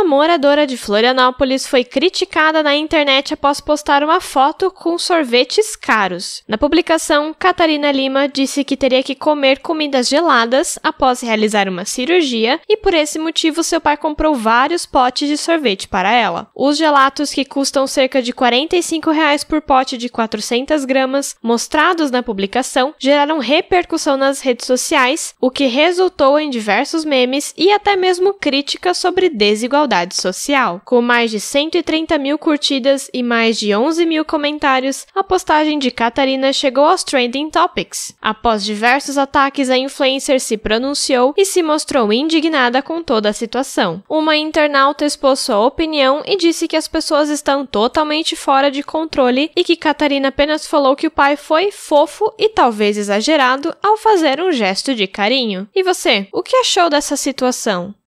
Uma moradora de Florianópolis foi criticada na internet após postar uma foto com sorvetes caros. Na publicação, Catarina Lima disse que teria que comer comidas geladas após realizar uma cirurgia e por esse motivo seu pai comprou vários potes de sorvete para ela. Os gelatos que custam cerca de 45 reais por pote de 400 gramas, mostrados na publicação, geraram repercussão nas redes sociais, o que resultou em diversos memes e até mesmo críticas sobre desigualdade social. Com mais de 130 mil curtidas e mais de 11 mil comentários, a postagem de Catarina chegou aos trending topics. Após diversos ataques, a influencer se pronunciou e se mostrou indignada com toda a situação. Uma internauta expôs sua opinião e disse que as pessoas estão totalmente fora de controle e que Catarina apenas falou que o pai foi fofo e talvez exagerado ao fazer um gesto de carinho. E você, o que achou dessa situação?